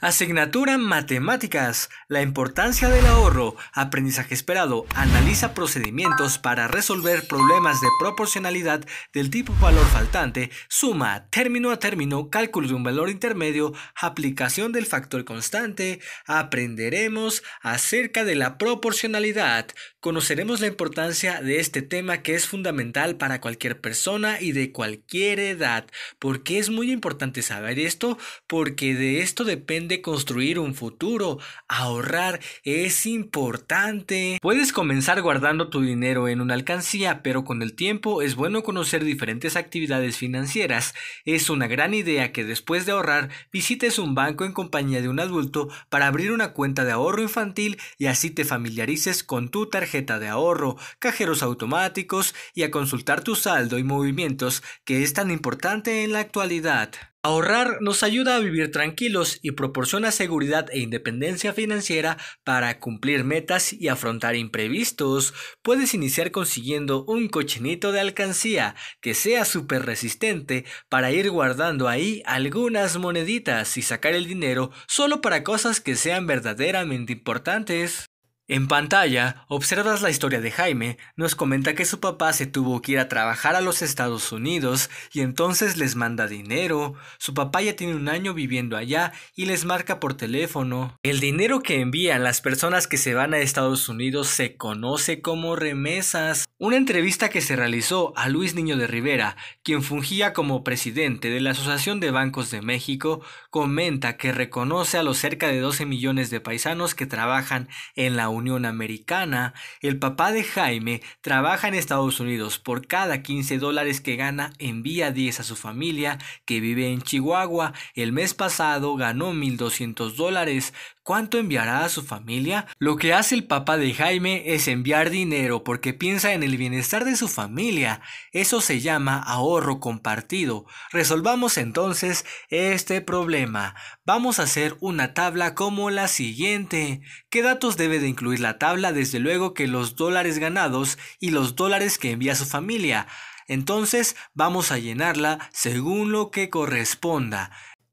Asignatura Matemáticas. La importancia del ahorro. Aprendizaje esperado. Analiza procedimientos para resolver problemas de proporcionalidad del tipo valor faltante. Suma término a término. Cálculo de un valor intermedio. Aplicación del factor constante. Aprenderemos acerca de la proporcionalidad conoceremos la importancia de este tema que es fundamental para cualquier persona y de cualquier edad. ¿Por qué es muy importante saber esto? Porque de esto depende construir un futuro. Ahorrar es importante. Puedes comenzar guardando tu dinero en una alcancía, pero con el tiempo es bueno conocer diferentes actividades financieras. Es una gran idea que después de ahorrar visites un banco en compañía de un adulto para abrir una cuenta de ahorro infantil y así te familiarices con tu tarjeta de ahorro, cajeros automáticos y a consultar tu saldo y movimientos que es tan importante en la actualidad. Ahorrar nos ayuda a vivir tranquilos y proporciona seguridad e independencia financiera para cumplir metas y afrontar imprevistos. Puedes iniciar consiguiendo un cochinito de alcancía que sea súper resistente para ir guardando ahí algunas moneditas y sacar el dinero solo para cosas que sean verdaderamente importantes. En pantalla, observas la historia de Jaime, nos comenta que su papá se tuvo que ir a trabajar a los Estados Unidos y entonces les manda dinero, su papá ya tiene un año viviendo allá y les marca por teléfono. El dinero que envían las personas que se van a Estados Unidos se conoce como remesas. Una entrevista que se realizó a Luis Niño de Rivera, quien fungía como presidente de la Asociación de Bancos de México, comenta que reconoce a los cerca de 12 millones de paisanos que trabajan en la Unión Americana, el papá de Jaime trabaja en Estados Unidos. Por cada 15 dólares que gana, envía 10 a su familia que vive en Chihuahua. El mes pasado ganó 1.200 dólares. ¿Cuánto enviará a su familia? Lo que hace el papá de Jaime es enviar dinero porque piensa en el bienestar de su familia. Eso se llama ahorro compartido. Resolvamos entonces este problema. Vamos a hacer una tabla como la siguiente. ¿Qué datos debe de incluir la tabla? Desde luego que los dólares ganados y los dólares que envía su familia. Entonces vamos a llenarla según lo que corresponda.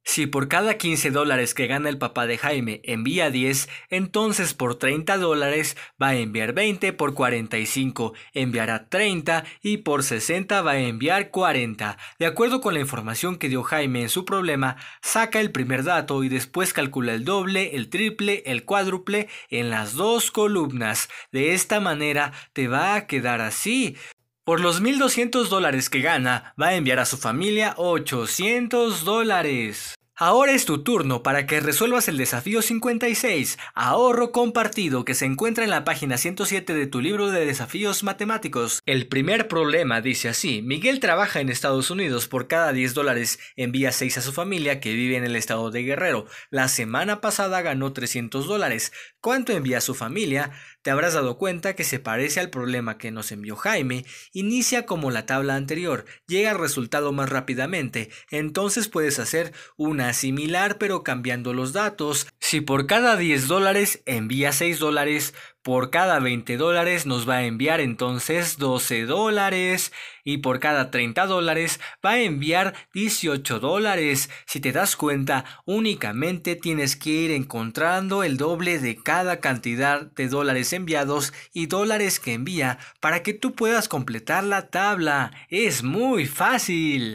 Si por cada 15 dólares que gana el papá de Jaime envía 10, entonces por 30 dólares va a enviar 20, por 45 enviará 30 y por 60 va a enviar 40. De acuerdo con la información que dio Jaime en su problema, saca el primer dato y después calcula el doble, el triple, el cuádruple en las dos columnas. De esta manera te va a quedar así. Por los 1.200 dólares que gana, va a enviar a su familia 800 dólares. Ahora es tu turno para que resuelvas el desafío 56, ahorro compartido, que se encuentra en la página 107 de tu libro de desafíos matemáticos. El primer problema dice así, Miguel trabaja en Estados Unidos, por cada 10 dólares envía 6 a su familia que vive en el estado de Guerrero. La semana pasada ganó 300 dólares. ¿Cuánto envía a su familia? Te habrás dado cuenta que se parece al problema que nos envió Jaime, inicia como la tabla anterior, llega al resultado más rápidamente, entonces puedes hacer una Asimilar, similar pero cambiando los datos. Si por cada 10 dólares envía 6 dólares, por cada 20 dólares nos va a enviar entonces 12 dólares y por cada 30 dólares va a enviar 18 dólares. Si te das cuenta, únicamente tienes que ir encontrando el doble de cada cantidad de dólares enviados y dólares que envía para que tú puedas completar la tabla. Es muy fácil.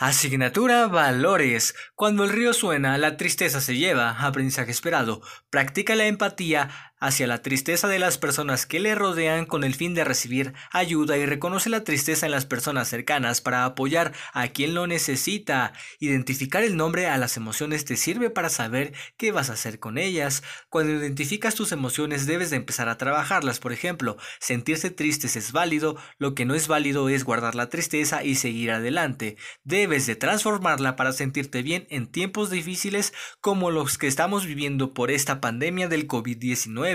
Asignatura Valores. Cuando el río suena, la tristeza se lleva, aprendizaje esperado. Practica la empatía, hacia la tristeza de las personas que le rodean con el fin de recibir ayuda y reconoce la tristeza en las personas cercanas para apoyar a quien lo necesita. Identificar el nombre a las emociones te sirve para saber qué vas a hacer con ellas. Cuando identificas tus emociones debes de empezar a trabajarlas. Por ejemplo, sentirse tristes es válido, lo que no es válido es guardar la tristeza y seguir adelante. Debes de transformarla para sentirte bien en tiempos difíciles como los que estamos viviendo por esta pandemia del COVID-19.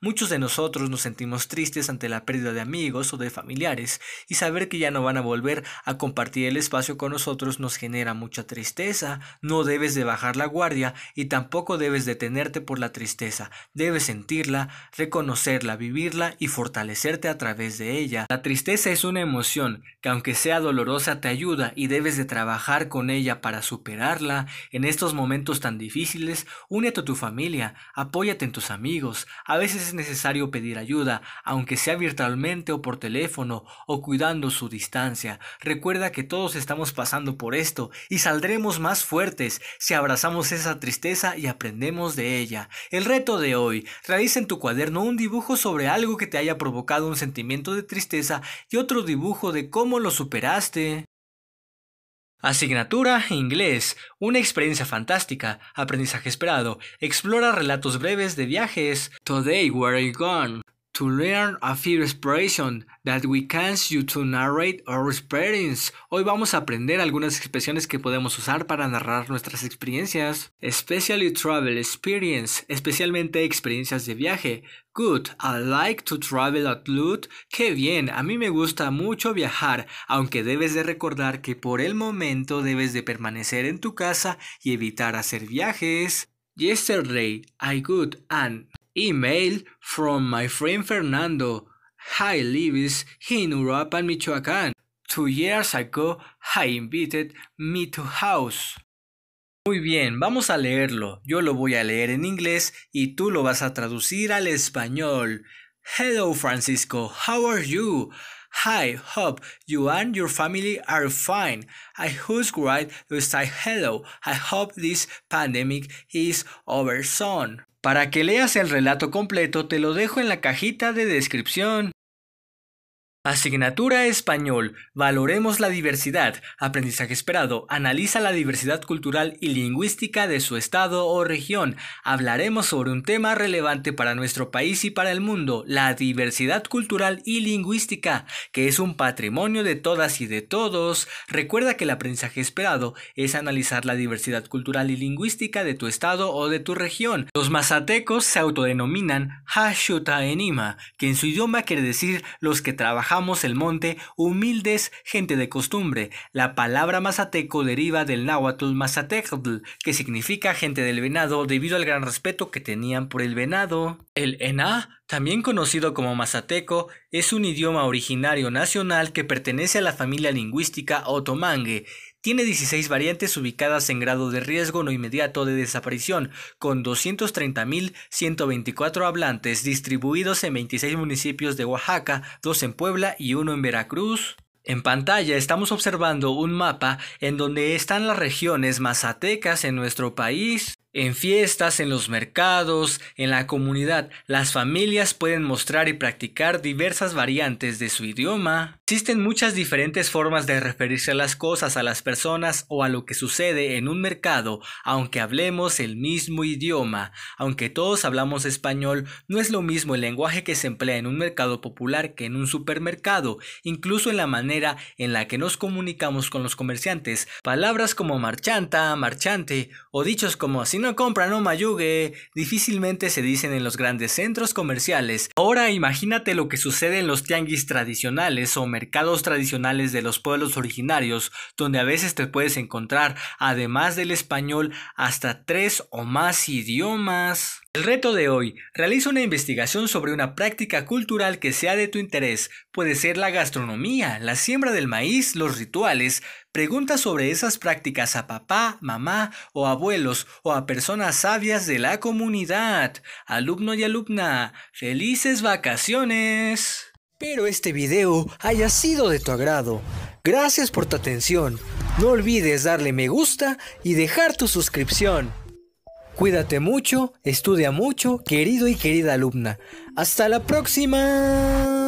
Muchos de nosotros nos sentimos tristes ante la pérdida de amigos o de familiares y saber que ya no van a volver a compartir el espacio con nosotros nos genera mucha tristeza. No debes de bajar la guardia y tampoco debes detenerte por la tristeza. Debes sentirla, reconocerla, vivirla y fortalecerte a través de ella. La tristeza es una emoción que aunque sea dolorosa te ayuda y debes de trabajar con ella para superarla. En estos momentos tan difíciles, únete a tu familia, apóyate en tus amigos, a veces es necesario pedir ayuda, aunque sea virtualmente o por teléfono o cuidando su distancia. Recuerda que todos estamos pasando por esto y saldremos más fuertes si abrazamos esa tristeza y aprendemos de ella. El reto de hoy, realiza en tu cuaderno un dibujo sobre algo que te haya provocado un sentimiento de tristeza y otro dibujo de cómo lo superaste. Asignatura Inglés, una experiencia fantástica, aprendizaje esperado, explora relatos breves de viajes. Today, where are you gone? to learn a few expression that we can use to narrate our experience. Hoy vamos a aprender algunas expresiones que podemos usar para narrar nuestras experiencias. Especially travel experience, especialmente experiencias de viaje. Good, I like to travel at lot. Qué bien, a mí me gusta mucho viajar, aunque debes de recordar que por el momento debes de permanecer en tu casa y evitar hacer viajes. Yesterday, I good and Email from my friend Fernando. He lives in Uruapan, Michoacán. Two years ago, I invited me to house. Muy bien, vamos a leerlo. Yo lo voy a leer en inglés y tú lo vas a traducir al español. Hello, Francisco. How are you? Hi, hope you and your family are fine. I who's right to say hello. I hope this pandemic is over soon. Para que leas el relato completo te lo dejo en la cajita de descripción. Asignatura Español. Valoremos la diversidad. Aprendizaje esperado. Analiza la diversidad cultural y lingüística de su estado o región. Hablaremos sobre un tema relevante para nuestro país y para el mundo, la diversidad cultural y lingüística, que es un patrimonio de todas y de todos. Recuerda que el aprendizaje esperado es analizar la diversidad cultural y lingüística de tu estado o de tu región. Los mazatecos se autodenominan Hashuta Enima, que en su idioma quiere decir los que trabajan el monte, humildes, gente de costumbre. La palabra mazateco deriva del náhuatl mazatecl, que significa gente del venado debido al gran respeto que tenían por el venado. El ená también conocido como mazateco, es un idioma originario nacional que pertenece a la familia lingüística otomangue. Tiene 16 variantes ubicadas en grado de riesgo no inmediato de desaparición, con 230.124 hablantes distribuidos en 26 municipios de Oaxaca, dos en Puebla y uno en Veracruz, en pantalla estamos observando un mapa en donde están las regiones mazatecas en nuestro país. En fiestas, en los mercados, en la comunidad, las familias pueden mostrar y practicar diversas variantes de su idioma, Existen muchas diferentes formas de referirse a las cosas, a las personas o a lo que sucede en un mercado, aunque hablemos el mismo idioma. Aunque todos hablamos español, no es lo mismo el lenguaje que se emplea en un mercado popular que en un supermercado, incluso en la manera en la que nos comunicamos con los comerciantes. Palabras como marchanta, marchante o dichos como si no compra no mayugue difícilmente se dicen en los grandes centros comerciales. Ahora imagínate lo que sucede en los tianguis tradicionales o mercados tradicionales de los pueblos originarios, donde a veces te puedes encontrar, además del español, hasta tres o más idiomas. El reto de hoy, realiza una investigación sobre una práctica cultural que sea de tu interés. Puede ser la gastronomía, la siembra del maíz, los rituales. Pregunta sobre esas prácticas a papá, mamá o abuelos o a personas sabias de la comunidad. Alumno y alumna, felices vacaciones. Espero este video haya sido de tu agrado. Gracias por tu atención. No olvides darle me gusta y dejar tu suscripción. Cuídate mucho, estudia mucho, querido y querida alumna. Hasta la próxima.